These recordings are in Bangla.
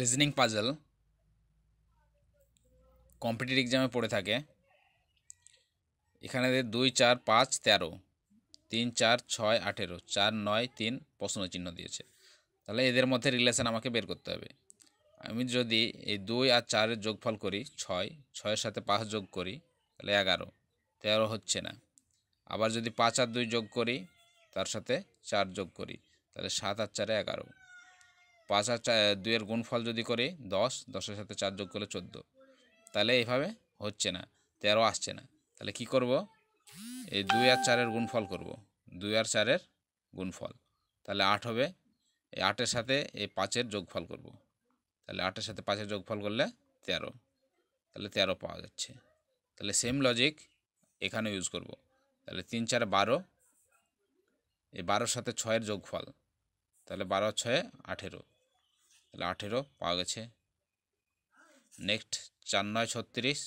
রিজনিং পাজল কম্পিটিটিভ এক্সামে পড়ে থাকে এখানে দুই চার পাঁচ তেরো তিন চার ছয় আঠেরো চার নয় তিন চিহ্ন দিয়েছে তাহলে এদের মধ্যে রিলেশান আমাকে বের করতে হবে আমি যদি এই দুই আর চারের যোগফল করি ছয় ছয়ের সাথে পাঁচ যোগ করি তাহলে এগারো তেরো হচ্ছে না আবার যদি পাঁচ আর দুই যোগ করি তার সাথে চার যোগ করি তাহলে সাত আর চারে এগারো পাঁচ আর চার দুইয়ের গুণফল যদি করি দশ দশের সাথে চার যোগ করলে চোদ্দো তাহলে এইভাবে হচ্ছে না তেরো আসছে না তাহলে কি করব এই দুই আর চারের গুণফল করব দুই আর চারের গুণফল তাহলে আট হবে এই আটের সাথে এই পাঁচের যোগফল করব তাহলে আটের সাথে পাঁচের যোগফল করলে তেরো তাহলে তেরো পাওয়া যাচ্ছে তাহলে সেম লজিক এখানে ইউজ করব তাহলে তিন চার বারো এই বারোর সাথে ছয়ের যোগফল তাহলে বারো ছয়ে আঠেরো তাহলে আঠেরো পাওয়া গেছে নেক্সট চার নয় ছত্রিশ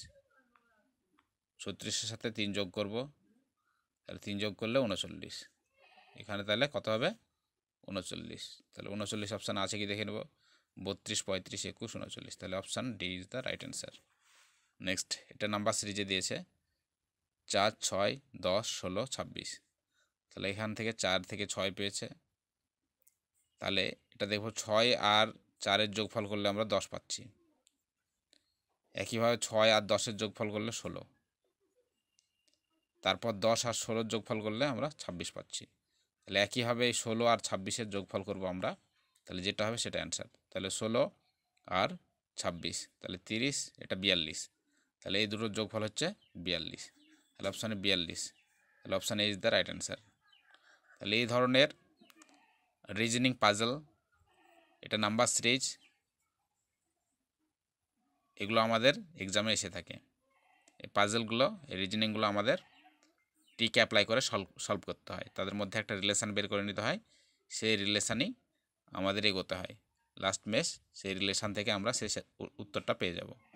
ছত্রিশের সাথে তিন যোগ করব তাহলে তিন যোগ করলে উনচল্লিশ এখানে তাহলে কত হবে উনচল্লিশ তাহলে উনচল্লিশ অপশান আছে কি দেখে নেব বত্রিশ পঁয়ত্রিশ একুশ উনচল্লিশ তাহলে option D is the right answer next এটা নাম্বার সিরিজে দিয়েছে চার ছয় দশ ষোলো ছাব্বিশ তাহলে এখান থেকে চার থেকে ছয় পেয়েছে তাহলে এটা দেখব ছয় আর চারের যোগফল করলে আমরা দশ পাচ্ছি একইভাবে ছয় আর দশের যোগফল করলে ষোলো তারপর দশ আর ষোলোর যোগফল করলে আমরা ছাব্বিশ পাচ্ছি তাহলে একইভাবে এই ষোলো আর ছাব্বিশের যোগফল করব আমরা তাহলে যেটা হবে সেটা অ্যান্সার তাহলে ষোলো আর ছাব্বিশ তাহলে তিরিশ এটা বিয়াল্লিশ তাহলে এই দুটোর যোগফল হচ্ছে বিয়াল্লিশ তাহলে অপশানে বিয়াল্লিশ তাহলে option A is the right answer তাহলে এই ধরনের রিজনিং পাজল এটা নাম্বার সিরিজ এগুলো আমাদের এক্সামে এসে থাকে এই পাজেলগুলো এই রিজনিংগুলো আমাদের টিকে অ্যাপ্লাই করে সলভ সলভ করতে হয় তাদের মধ্যে একটা রিলেশান বের করে নিতে হয় সেই রিলেশানই আমাদের এগোতে হয় লাস্ট মেস সেই রিলেশান থেকে আমরা সেই উত্তরটা পেয়ে যাব